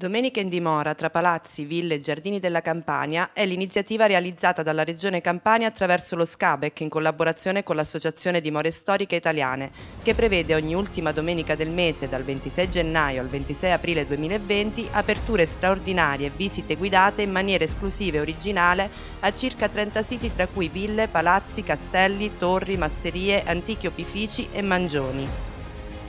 Domenica in dimora tra palazzi, ville e giardini della Campania è l'iniziativa realizzata dalla Regione Campania attraverso lo SCABEC in collaborazione con l'Associazione Dimore Storiche Italiane, che prevede ogni ultima domenica del mese dal 26 gennaio al 26 aprile 2020 aperture straordinarie e visite guidate in maniera esclusiva e originale a circa 30 siti tra cui ville, palazzi, castelli, torri, masserie, antichi opifici e mangioni.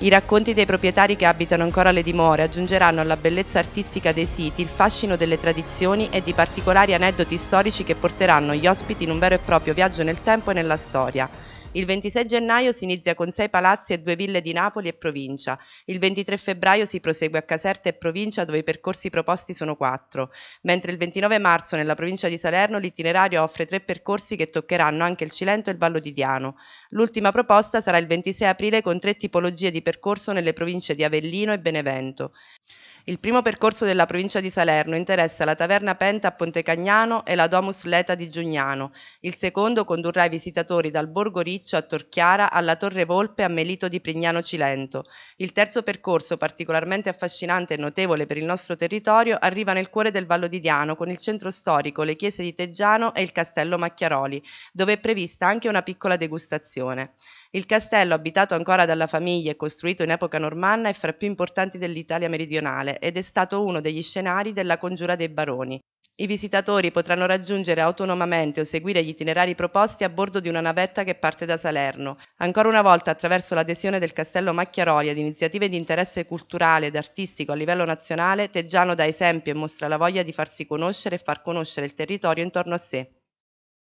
I racconti dei proprietari che abitano ancora le dimore aggiungeranno alla bellezza artistica dei siti il fascino delle tradizioni e di particolari aneddoti storici che porteranno gli ospiti in un vero e proprio viaggio nel tempo e nella storia. Il 26 gennaio si inizia con sei palazzi e due ville di Napoli e provincia. Il 23 febbraio si prosegue a Caserta e provincia dove i percorsi proposti sono quattro, mentre il 29 marzo nella provincia di Salerno l'itinerario offre tre percorsi che toccheranno anche il Cilento e il Vallo di Diano. L'ultima proposta sarà il 26 aprile con tre tipologie di percorso nelle province di Avellino e Benevento. Il primo percorso della provincia di Salerno interessa la Taverna Penta a Pontecagnano e la Domus Leta di Giugnano. Il secondo condurrà i visitatori dal Borgo Riccio a Torchiara alla Torre Volpe a Melito di Prignano Cilento. Il terzo percorso, particolarmente affascinante e notevole per il nostro territorio, arriva nel cuore del Vallo di Diano con il centro storico, le chiese di Teggiano e il castello Macchiaroli, dove è prevista anche una piccola degustazione. Il castello, abitato ancora dalla famiglia e costruito in epoca normanna, è fra i più importanti dell'Italia meridionale ed è stato uno degli scenari della Congiura dei Baroni. I visitatori potranno raggiungere autonomamente o seguire gli itinerari proposti a bordo di una navetta che parte da Salerno. Ancora una volta, attraverso l'adesione del Castello Macchiaroli ad iniziative di interesse culturale ed artistico a livello nazionale, Teggiano dà esempio e mostra la voglia di farsi conoscere e far conoscere il territorio intorno a sé.